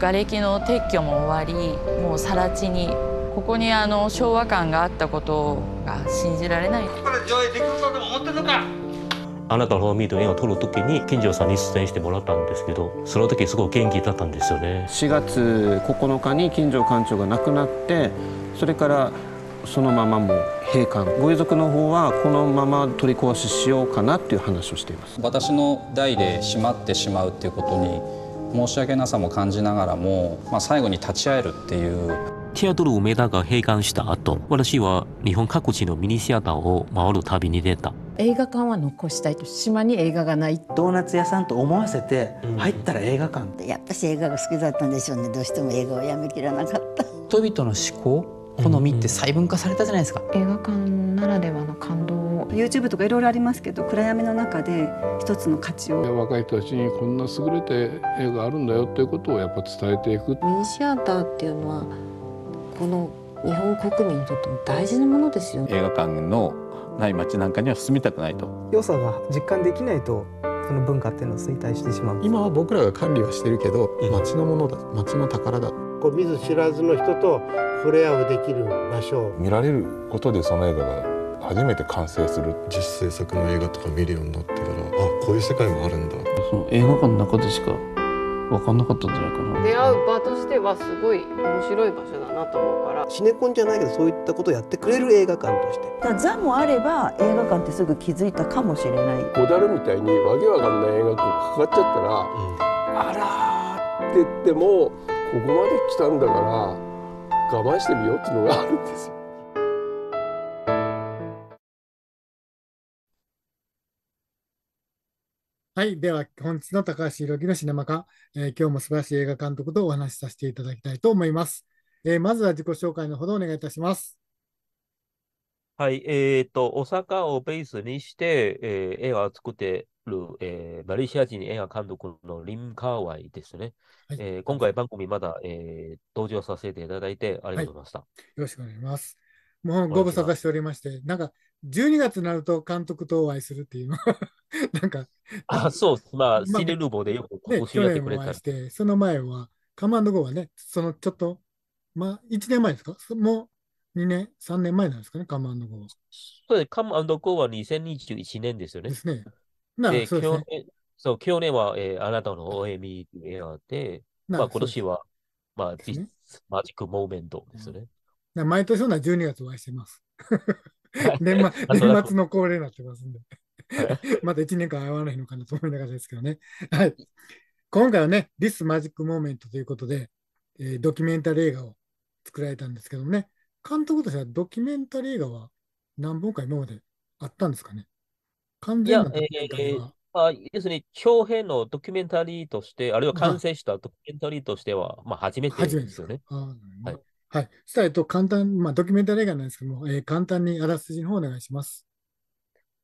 瓦礫の撤去も終わりもう更地にここにあの昭和感があったことが信じられないあなたの海の絵を撮る時に金城さんに出演してもらったんですけどその時すごく元気だったんですよね4月9日に金城館長が亡くなってそれからそのままもう閉館ご遺族の方はこのまま取り壊ししようかなっていう話をしています私の代で閉まってしまうっていうことに申し訳なさも感じながらも、まあ、最後に立ち会えるっていうテアトル梅田が閉館した後私は日本各地のミニシアターを回る旅に出た映画館は残したいと島に映画がないドーナツ屋さんと思わせて入ったら映画館、うん、やっぱし映画が好きだったんでしょうねどうしても映画をやめきらなかった人々の思考好みって細分化されたじゃないですか、映画館ならではの感動を YouTube とかいろいろありますけど暗闇の中で一つの価値を若い人たちにこんな優れて映画あるんだよということをやっぱ伝えていくミニシアターっていうのはこの日本国民にとっても大事なものですよ、ね、映画館のない街なんかには住みたくないと良さが実感できないとその文化っていうのは衰退してしまう今は僕らが管理はしてるけど街のものだ街の宝だこう見ず知らずの人と触れ合うできる場所見られることでその映画が初めて完成する実製作の映画とか見るようになってからあこういう世界もあるんだその映画館の中でしか分かんなかったんじゃないかな出会う場としてはすごい面白い場所だなと思うからシネコンじゃないけどそういったことをやってくれる映画館としてだザもあれば映画館ってすぐ気づいたかもしれない小樽みたいにわけわかんない映画館かかっちゃったら、うん、あらって言ってもここまで来たんだから我慢してみようっていうのがあるんですはい。では、本日の高橋宏樹のシネマ化、えー、今日も素晴らしい映画監督とお話しさせていただきたいと思います。えー、まずは自己紹介のほどお願いいたします。はい。えっ、ー、と、大阪をベースにして、えー、映画を作ってる、えー、マレーシア人映画監督のリン・カーワイですね。はい、えー、今回番組まだ、えー、登場させていただいてありがとうございました。はい、よろしくお願いします。もうご無沙汰しておりまして、なんか12月になると監督とお会いするっていう、なんか。あ、そう、まあ、まあ、シネルボでよく教えてくれた、ね、して、その前は、カマンド号はね、そのちょっと、まあ、1年前ですかもう2年、3年前なんですかね、カマンド号は。そうです、カマンド号は2021年ですよね。ですね。なで、そう去年、そう、去年は、えー、あなたの o m みいう映画で、まあ今年は、まあ、ね、マジックモーメントですね。うん、毎年そうな12月お会いしてます。年末 年末の恒例になってますんで。まだ1年間会わないのかなと思いながらですけどね。はい。今回はね、This Magic Moment ということで、えー、ドキュメンタリー映画を作られたんですけどもね、監督としてはドキュメンタリー映画は何本か今まであったんですかね完全なドキュメンタリーあ、要するに、長編のドキュメンタリーとして、あるいは完成したドキュメンタリーとしては、まあ、初めて初めですよね。あはい。い。はい。したら、えっと、簡単、まあ、ドキュメンタリー映画なんですけども、えー簡単にあらすじの方お願いします。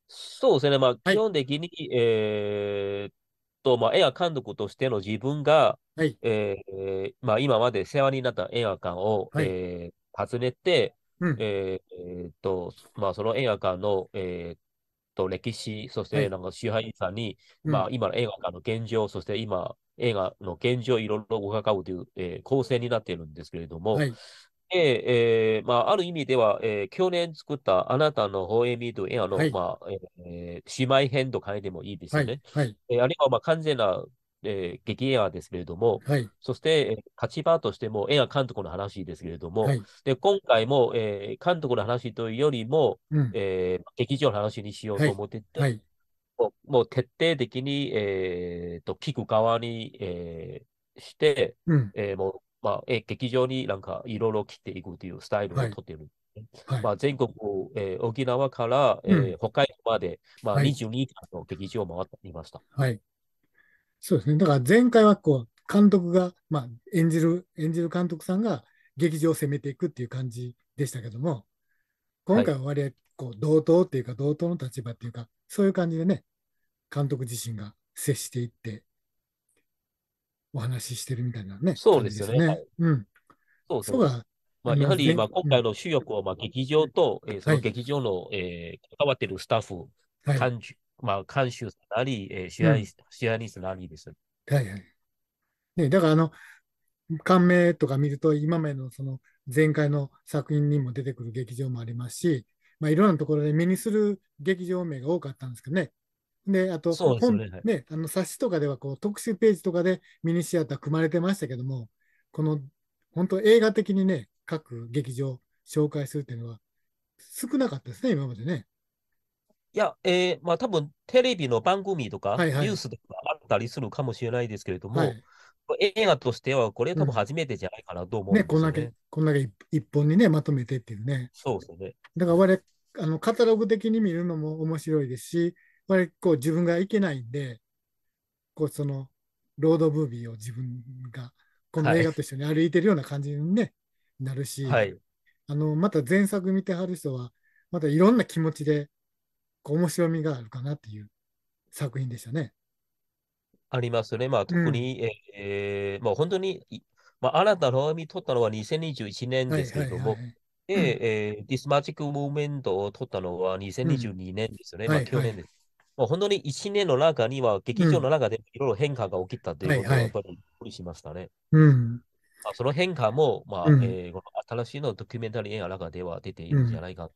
そうですね。まあ、基本的に、えーっと、まあ、映画監督としての自分が、はい。えーまあ、今まで世話になった映画館を、えー訪ねて、えーえっと、まあ、その映画館の、えーと歴史、そしてなんか支配者に、はい、まあ、今の映画の現状、そして今、映画の現状をいろいろ伺うという、えー、構成になっているんですけれども、はい、えー、まあ、ある意味では、えー、去年作ったあなたの放映ミート映画の、はい、まあえー、姉妹編と書いてもいいですよね。はい、えー、あるいはまあ完全なえー、劇映画ですけれども、はい、そして、えー、立場としても映画監督の話ですけれども、はい、で今回も、えー、監督の話というよりも、うん、えー、劇場の話にしようと思ってて、はい、もうもう徹底的に、えーと、聞く側に、えー、して、うん、えー、もうまあ、えー、劇場になんかいろいろ来ていくというスタイルをとっている。はい、まあ、全国、えー、沖縄から、えー、北海道まで、まあ、22時間の劇場を回っていました。はいそうですね。だから前回はこう、監督が、まあ、演じる、演じる監督さんが劇場を攻めていくっていう感じでしたけども、今回は割合こう同等っていうか同等の立場っていうか、そういう感じでね、監督自身が接していって、お話ししてるみたいなね。そうですよね。うん。そうそう。まあ、やはり、まあ、今回の主力は、まあ、劇場と、えー、その劇場の、ええ関わっているスタッフ、はい、まあ、監修なり、えー、シェアリスト、うん、シアリスなりです。はいはい。ね、だからあの、感銘とか見ると、今までのその前回の作品にも出てくる劇場もありますし、まあ、いろんなところで目にする劇場名が多かったんですけどね。で、あと、そうですね、ね、あの冊子とかではこう特集ページとかでミニシアター組まれてましたけども、この本当映画的にね、各劇場紹介するっていうのは少なかったですね、今までね。いや、えー、まあ多分テレビの番組とか、ニュースとかあったりするかもしれないですけれども、はい映画としては、これ多分初めてじゃないかなと思うんですね、ねこんだけ、こんだけ一本にね、まとめてっていうね。そうですね。だから我あの、カタログ的に見るのも面白いですし、我こう自分が行けないんで、こうその、ロードムービーを自分が、この映画と一緒に歩いてるような感じに、ね、はい、なるし、はい、あの、また前作見てはる人は、またいろんな気持ちで面白みがあるかなっていう作品でしたね。ありますね。まあ、特に、うん、えー、まあ、本当に、まあ、新たな歩み取ったのは2021年ですけれども、で、えディスマジックムーメントを取ったのは2022年ですよね、うん、まあ、去年です。はいはい、まあ、本当に1年の中には、劇場の中でいろいろ変化が起きたということをやっぱりびっくりしましたね。うん、まあ、その変化も、まあ、うん、えー、この新しいのドキュメンタリー映画の中では出ているんじゃないかと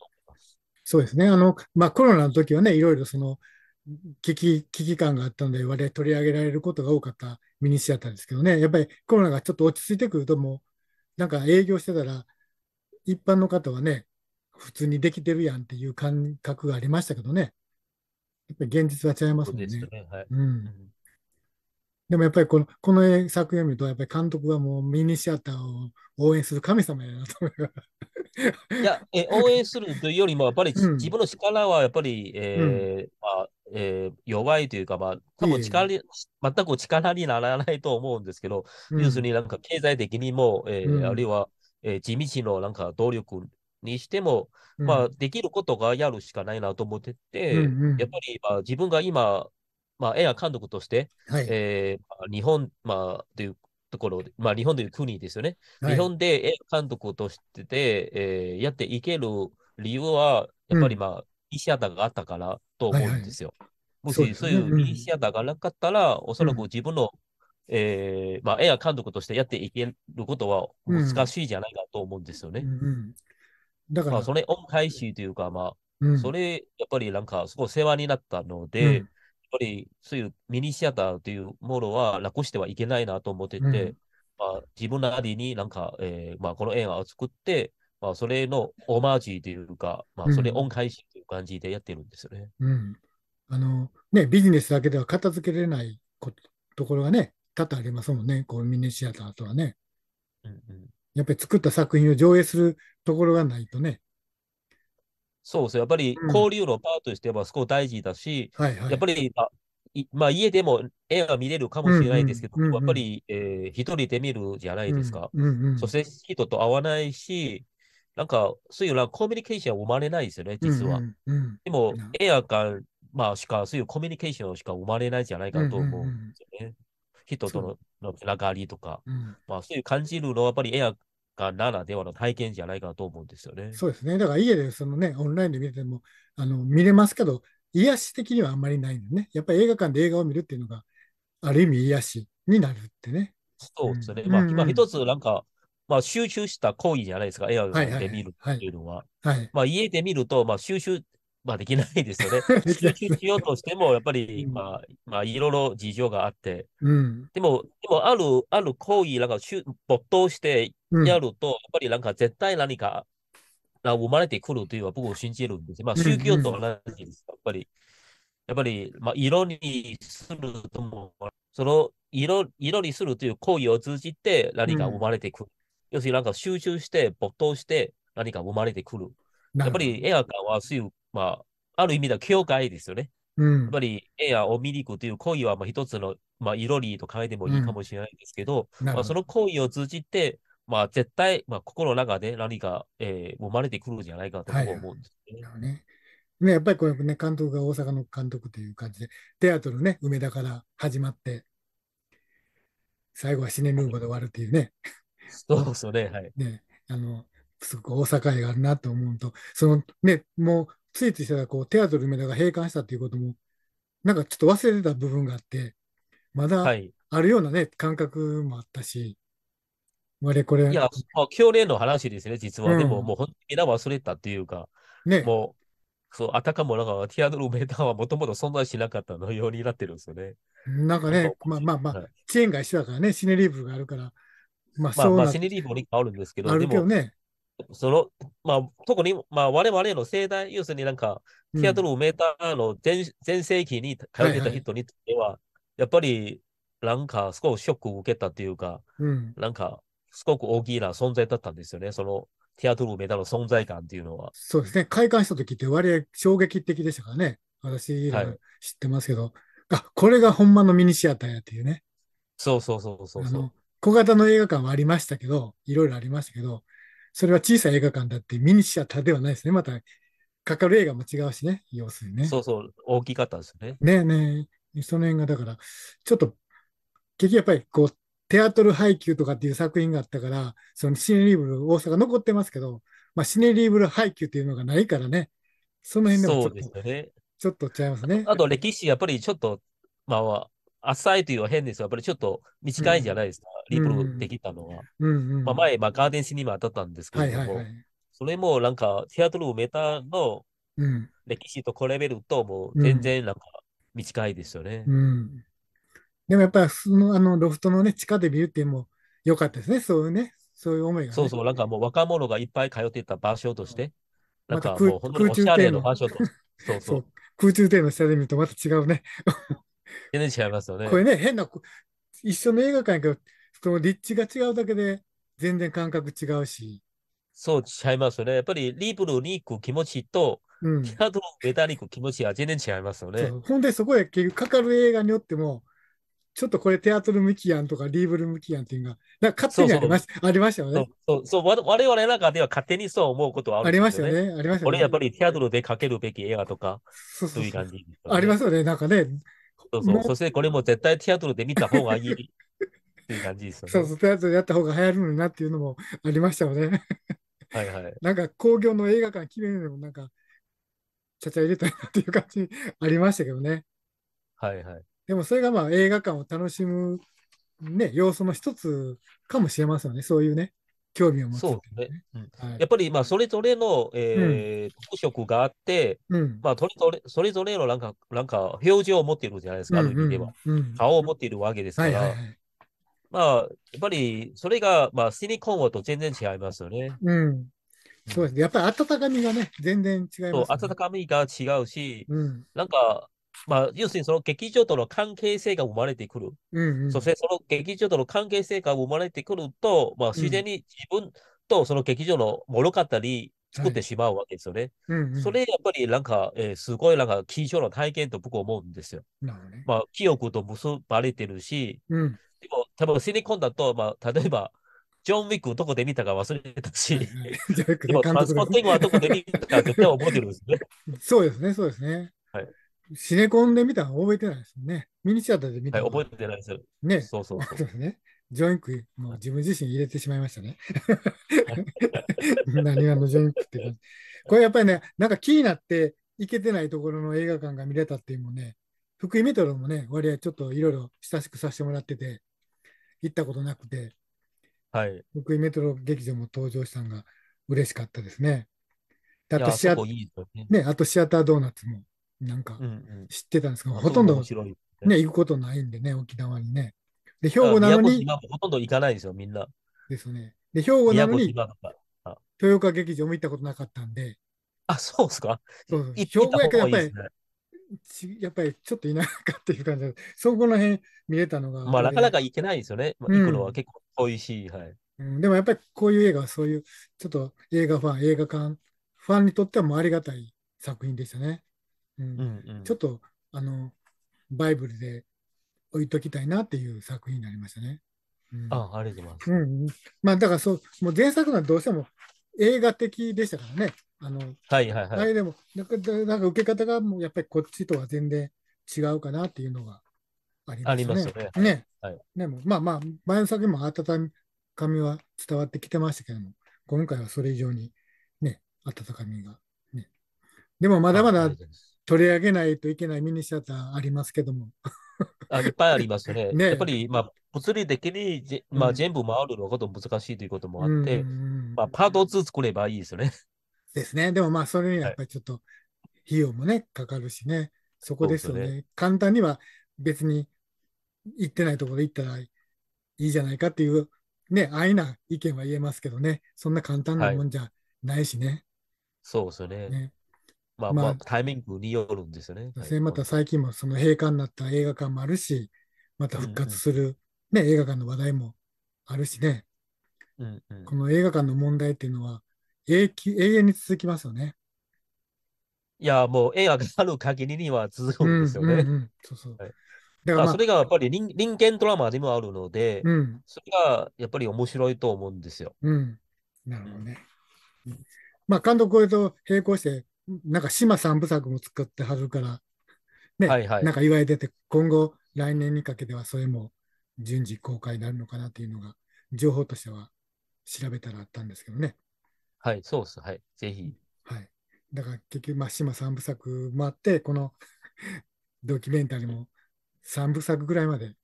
そうですね。あの、まあ、コロナの時はね、いろいろその、危機危機感があったので、我々取り上げられることが多かったミニシアターですけどね、やっぱりコロナがちょっと落ち着いてくると、もうなんか営業してたら、一般の方はね、普通にできてるやんっていう感覚がありましたけどね、やっぱり現実は違いますもんね。ねはい、うんでもやっぱりこのこの作品を見ると、やっぱり監督はもうミニシアターを応援する神様やなと思いやえ、応援するというよりも、やっぱり、うん、自分の力はやっぱり、えー、うん、まあえー、弱いというか、まあ、多分力全く力にならないと思うんですけど、うん、要するになんか経済的にも、えー、うん、あるいは、えー、地道のなんか努力にしても、まあ、できることがやるしかないなと思ってて、うんうん、やっぱり、まあ、自分が今、まあ、映画監督として、はい、えー、日本、まあ、というところまあ、日本という国ですよね。はい、日本で映画監督としてで、えー、やっていける理由は、やっぱりまあ、うん、医があったからと思うんですよ。はいはい、もしそういうアターがなかったら、うん、おそらく自分の、えー、まあ、映画監督としてやっていけることは難しいじゃないかと思うんですよね。うん、うん、だから、まあ、それ恩返しというか、まあ、それ、やっぱりなんか、すごい世話になったので、ぱりそういうミニシアターというものは楽してはいけないなと思ってて、うん、まあ、自分なりになんか、えーまあ、この映画を作って、まあ、それのオマージュというか、まあ、それ恩返しという感じでやってるんですよね。うん、うん、あのねビジネスだけでは片付けられないこところがね、多々ありますもんね、こうミニシアターとはね。うんうん、やっぱり作った作品を上映するところがないとね。そうですよ。やっぱり交流のパートしてはすごい大事だし、はいはい、やっぱり、まあまあ、家でも絵は見れるかもしれないですけど、うんうんやっぱり、えー、一人で見るじゃないですか。うんうんうん、そして人と会わないし、なんか、そういうなコミュニケーションは生まれないですよね、実は。うんうんうん、でも、絵やか、まあ、しか、そういうコミュニケーションしか生まれないじゃないかと思うんですよね。うんうんうん、人とののつながりとか、うん、まあ、そういう感じるのは、やっぱり絵や家ならではの体験じゃないかと思うんですよね。そうですね。だから家でそのね、オンラインで見ても、あの、見れますけど、癒し的にはあんまりないのね。やっぱり映画館で映画を見るっていうのが、ある意味癒しになるってね。そうですね。うん、まあ、一つなんか、まあ、集中した行為じゃないですか、映画で見るっていうのは。はいはいはいはい、まあ、家で見ると、まあ、収集、まあ、できないですよね。集 中しようとしても、やっぱり、まあ、まあ、いろいろ事情があって、うん、でも、でもある、ある行為、なんか、没頭してやると、やっぱりなんか絶対何か、な生まれてくるというのは僕を信じるんです。まあ、宗教と同じです、やっぱり。やっぱり、まあ、色にするとも、その色、色にするという行為を通じて何か生まれてくる。うん、要するになんか集中して、没頭して何か生まれてくる。やっぱり映画館はそういうまあ、ある意味は境界ですよね。やっぱり絵やを見に行くという行為はまあ一つの、まあ、いろりと考えてもいいかもしれないですけど、うん、まあ、その行為を通じて、まあ、絶対、まあ、心の中で何か、えー、生まれてくるんじゃないかと思うんですね。はい、ね、ね、やっぱりこれね、監督が大阪の監督という感じで、テアトルね、梅田から始まって、最後はシネヌーで終わるっていうね。そうですよね、はい。ね、あの、すごく大阪愛があるなと思うと、そのね、もうついついしたらこうテアトル梅田が閉館したっていうことも、なんかちょっと忘れてた部分があって、まだあるようなね、はい、感覚もあったし、あれこれ。いや、まあ、去年の話ですね、実は。うん、でも、もう本当に忘れたっていうか、ね、もう、そうあたかもなんか、ティアドル・メーターはもともと存在しなかったのようになってるんですよね。なんかね、まあまあまあ、はい、チェーンが一緒だからね、シネリーブがあるから、まあそうまあまあ、シネリーブにあるんですけど、あるけどね、その、まあ、特に、まあ、我々の世代、要するになんか、ィアトルメーターの全盛期に通ってた人にとっては、はいはい、やっぱり、なんか、すごショックを受けたというか、うん、なんか、すごく大きな存在だったんですよね。その、テアトルメターの存在感というのは。そうですね。開館した時って割合衝撃的でしたからね。私、はい、知ってますけど、あ、これが本間のミニシアターやっていうね。そうそうそうそうそう。小型の映画館はありましたけど、いろいろありましたけど、それは小さい映画館だってミニシアターではないですね。また、かかる映画も違うしね、要するにね。そうそう、大きかったですね。ねえねえ。その辺が、だから、ちょっと、結局やっぱり、こう、テアトル配給とかっていう作品があったから、そのシネリーブル大阪残ってますけど、まあ、シネリーブル配給っていうのがないからね、その辺でもちょっと、ね、ちょっと違いますね。あと歴史、やっぱりちょっと、まあ、浅いというのは変ですよ。やっぱりちょっと短いんじゃないですか、リプロできたのは。まあ、前、まあ、ガーデンシニマたったんですけども、それもなんか、テアトルメタの歴史と比べると、もう全然なんか短いですよね。うんうん、でもやっぱり、そのあのロフトの、ね、地下でビューっていうのも良かったですね、そういうね、そういう思いが、ね、そうそう、なんかもう若者がいっぱい通ってた場所として、なんかもう本当におしゃれの場所と。そうそう空中庭の下で見るとまた違うね全然違いますよね。これね、変な、一緒の映画館やけど、その立地が違うだけで全然感覚違うし。そう違いますよね。やっぱりリブルに行く気持ちと、うん、キャドルベタに行く気持ちは全然違いますよね。ほんで、そこへかかる映画によっても、ちょっとこれテアトル向きやんとかリーブル向きやんっていうのが、なんか勝手にありますありましたよね。そうそうそう我々の中では勝手にそう思うことはあるね、ありましたよね。ありましたよね。俺やっぱりテアトルでかけるべき映画とか、そうそういう感じ、ね、ありますよね。なんかね、そうそう。そしてこれも絶対ティアトルで見た方がいい っていう感じですよね。そうそう、テアトルやった方が流行るのになっていうのもありましたよね。はいはい。なんか興行の映画館決めるのもなんか、ちゃちゃ入れたいなっていう感じありましたけどね。はいはい。でもそれがまあ映画館を楽しむ、ね、要素の一つかもしれませんね。そういうね。興味を持つ、ね、そうね、うんはい、やっぱりまあそれぞれの、えー特色があって、うん、まあ、それぞれそれぞれのなんかなんか表情を持っているじゃないですか、うんうん、ある意味では、うん、顔を持っているわけですから、はいはいまあ、やっぱりそれが、まあ、シリコン王と全然違いますよね。うんそうですね。やっぱり温かみがね、全然違います、ね、温かみが違うし、うん、なんか、まあ、要するにその劇場との関係性が生まれてくる。うんうん、そしてその劇場との関係性が生まれてくると、まあ、自然に自分とその劇場の物語作ってしまうわけですよね。はいうんうん、それやっぱりなんか、えー、すごいなんか緊張の体験と僕は思うんですよ。ね、まあ、記憶と結ばれてるし、うん、でも、多分、シリコンだと、まあ、例えば、ジョン・ウィックどこで見たか忘れたし、でも、トランスポッティングはどこで見たか絶対覚えてるんですね。そうですね、そうですね。はい、シネコンで見たの覚えてないですよね。ミニシアターで見た、はい、覚えてないですよ。ね。そうそうそう。そうね。ジョインク、もう自分自身入れてしまいましたね。何がのジョインクって感じ。これやっぱりね、なんか気になって行けてないところの映画館が見れたっていうのもね、福井メトロもね、割合ちょっといろいろ親しくさせてもらってて、行ったことなくて、はい、福井メトロ劇場も登場したのが嬉しかったですね、ね、あとシアタードーナツもなんか知ってたんですけど、うんうん、ほとんど、ね、行くことないんでね、沖縄にね。で、兵庫なのに。ほとんど行かないですよ、みんな。ですね。で、兵庫なのに、豊岡劇場も行ったことなかったんで。あ、そうですかそう兵庫やかやっぱり、ちやっぱりちょっといなかったていう感じで、そこら辺見れたのが。まあ、なかなか行けないですよね。行くのは結構遠いし、はい。うん、でもやっぱりこういう映画はそういう、ちょっと映画ファン、映画館、ファンにとってはもうありがたい作品でしたね。うんちょっとあのバイブルで置いときたいなっていう作品になりましたね。うん、あありがとうございます。うんまあ、だからそうもう前作はどうしても映画的でしたからね。あのはいはいはい。でもなんかなんか受け方がもうやっぱりこっちとは全然違うかなっていうのがありますね。ありますよね。ね,、はい、ねまあまあ前の作品も温かみは伝わってきてましたけども今回はそれ以上にね温かみが、ね。でもまだまだ取り上げないといけないミニシアターありますけども。あいっぱいありますね。ねやっぱり、まあ、物理的にまあ、全部回るのが難しいということもあって、まあ、パート2作ればいいですよね。ですね。でもまあ、それにはやっぱりちょっと費用もね、かかるしね。そこですよね。ね簡単には別に行ってないところ行ったらいいじゃないかっていう、ね、安易な意見は言えますけどね。そんな簡単なもんじゃないしね。はい、そうですよね。ねまあ、まあ、タイミングによるんですよね。また最近もその閉館になった映画館もあるし、また復活する、ね、映画館の話題もあるしね、うんうん、この映画館の問題っていうのは永遠に続きますよね。いや、もう映画がある限りには続くんですよね。だから、それがやっぱり人人間ドラマでもあるので、うん、それがやっぱり面白いと思うんですよ。うん、なるほどね。うん、まあ、監督これと並行して、なんか島三部作も作ってはるから、ね、はいはい、なんか言われてて、今後、来年にかけてはそれも順次公開になるのかなっていうのが、情報としては調べたらあったんですけどね。はい、そうです。はい、ぜひ。はい。だから結局、まあ、島三部作もあって、このドキュメンタリーも三部作ぐらいまで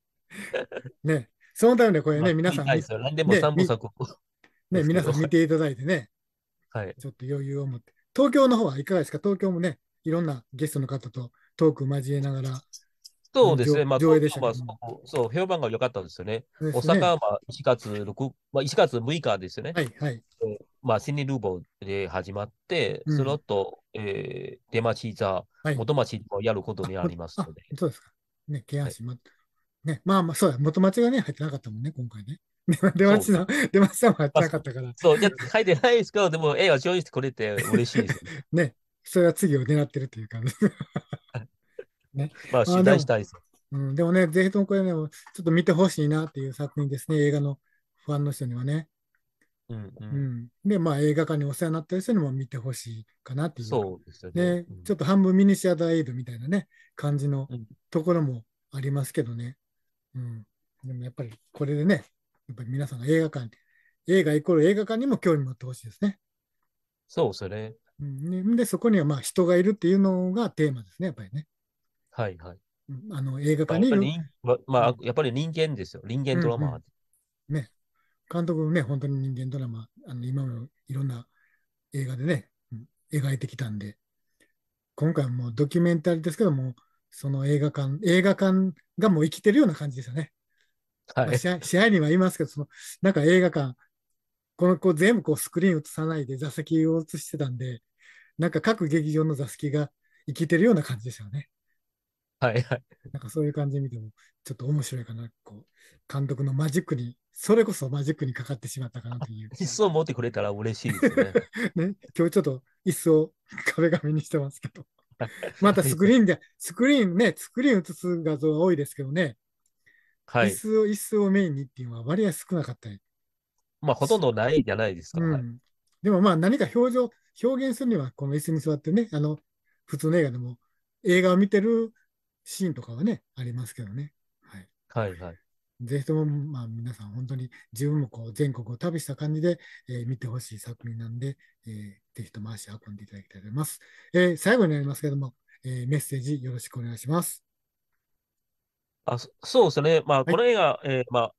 ね、そのためにこれね、まあ、皆さん、ね、何でも部作ね、皆さん見ていただいてね、はい、ちょっと余裕を持って。東京の方はいかがですか東京もね、いろんなゲストの方とトーク交えながら。そうですね、まあ、上映でしたそう、評判が良かったですよね。ね大阪は1月 ,6、まあ、1月6日ですよね。はい、はい。まあ、シニルーボーで始まって、うん、その後、えー、出町座、はい、元町もやることになりますので。そうですか。ね、ケアシ、ま、はい、ね、まあまあ、そうだ、元町がね、入ってなかったもんね、今回ね。出町さん、出町さんもやってなかったから。そう、じゃ書いてないですけど、でも絵は上位してくれて嬉しいですね。ね、それは次を狙ってるという感じ。ね、まあ、取材したいです。うん、でもね、ぜひともこれね、ちょっと見てほしいなっていう作品ですね、映画のファンの人にはね。うん、うん、うん、で、まあ、映画館にお世話になってる人にも見てほしいかなっていう。そうですよね、ねうん、ちょっと半分ミニシアターエイドみたいなね、感じのところもありますけどね。うん、うん、でもやっぱりこれでね、やっぱり皆さんが映画館、映画イコール映画館にも興味持ってほしいですね。そう、それ。うん、で、そこにはまあ人がいるっていうのがテーマですね、やっぱりね。はいはい。あの映画館にいる。まあ、やっぱり人間ですよ。人間ドラマ、うんうん、ね。監督ね、本当に人間ドラマ、あの今もいろんな映画でね、描いてきたんで、今回はもうドキュメンタリーですけども、その映画館、映画館がもう生きてるような感じですよね。はい、試合にはいますけど、そのなんか映画館、このこう全部こうスクリーン映さないで座席を映してたんで、なんか各劇場の座席が生きてるような感じですよね。はいはい。なんかそういう感じで見ても、ちょっと面白いかな、こう、監督のマジックに、それこそマジックにかかってしまったかなという。椅子を持ってくれたら嬉しいですね。ね、今日ちょっと椅子を壁紙にしてますけど。またスクリーンで、スクリーンね、スクリーン映す画像が多いですけどね、はい、椅子を、椅子をメインにっていうのは割合少なかったり。まあ、ほとんどないじゃないですか。うん、でもまあ、何か表情、表現するには、この椅子に座ってね、あの、普通の映画でも、映画を見てるシーンとかはね、ありますけどね。はい。はい、はい。ぜひとも、まあ、皆さん、本当に自分もこう全国を旅した感じで、えー、見てほしい作品なんで、えー、ぜひとも足運んでいただきたいと思います。えー、最後になりますけども、えー、メッセージよろしくお願いします。あそうですね。まあ、この映画、えー、まあ、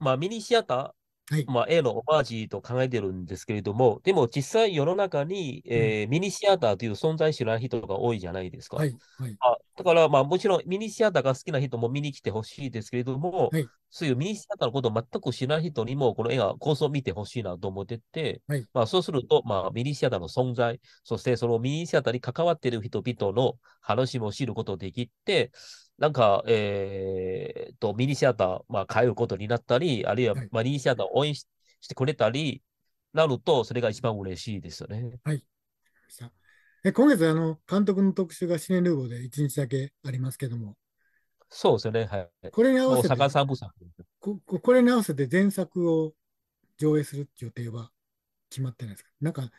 まあ、ミニシアター、はい、まあ、A のオマージュと考えてるんですけれども、でも実際世の中に、えー、ミニシアターという存在しない人が多いじゃないですか。はいはい、あだから、まあ、もちろんミニシアターが好きな人も見に来てほしいですけれども、はい、そういうミニシアターのことを全く知らない人にも、この映画、構想を見てほしいなと思ってて、はい、まあ、そうすると、まあ、ミニシアターの存在、そしてそのミニシアターに関わっている人々の話も知ることできて、なんか、えー、と、ミニシアター、まあ、通うことになったり、あるいは、まあ、ミニシアターを応援ししてくれたり、なると、それが一番嬉しいですよね。はい。え今月、あの、監督の特集がシネルーボで1日だけありますけども。そうですね。はい。これに合わせて、ここれに合わせて前作を上映する予定は決まってないですかなんか、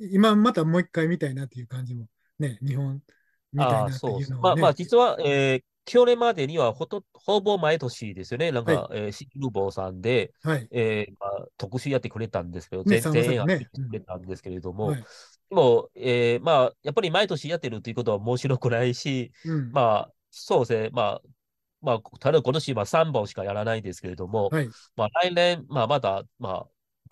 今またもう一回見たいなっていう感じも、ね、日本みたいなっていうのは、ね、まあ、まあ、実は、えー、去年までにはほとほぼ毎年ですよね、なんか、はい、えー、シルボーさんで、はいえーまあ、特集やってくれたんですけど、ね、全然やってくれたんですけれども、ねうんでも、えーまあ、やっぱり毎年やってるということは面白くないし、うん、まあ、そうですね、まあ、まあ、ただ今年は3本しかやらないですけれども、はい、まあ、来年、まあ、まだ、ま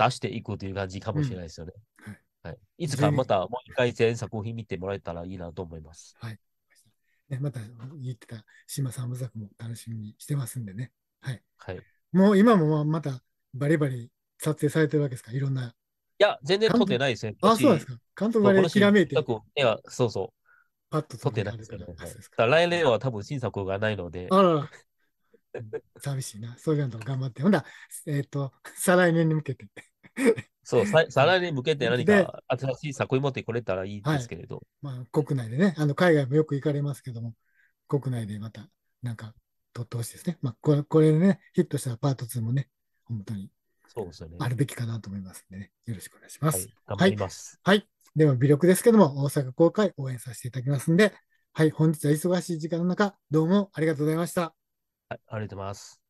あ、出していくという感じかもしれないですよね。うんはい、いつかまたもう一回全作品見てもらえたらいいなと思います。はい、ね、また言ってた島さん部作も楽しみにしてますんでね。はい。はい、もう今もまたバリバリ撮影されてるわけですかいろんな。いや、全然撮ってないですね。あ、そうですか。監督がひらめいて。いや、そうそう。パッと撮ってないですけど、ね。来年は多分新作がないので。あらら。寂しいな。そういうの頑張って。ほんだ、えっ、ー、と、再来年に向けてそう、ささらに向けて何か新しい作品持ってこれたらいいですけれど。はい、まあ、国内でね、あの海外もよく行かれますけども、国内でまたなんか取ってほしいですね。まあ、これこれね、ヒットしたらパート2もね、本当にそうですね。あるべきかなと思いますんでね、よろしくお願いします。はい、頑張ります、はい。はい。では、微力ですけども、大阪公開応援させていただきますんで、はい、本日は忙しい時間の中、どうもありがとうございました。はい、ありがとうございます。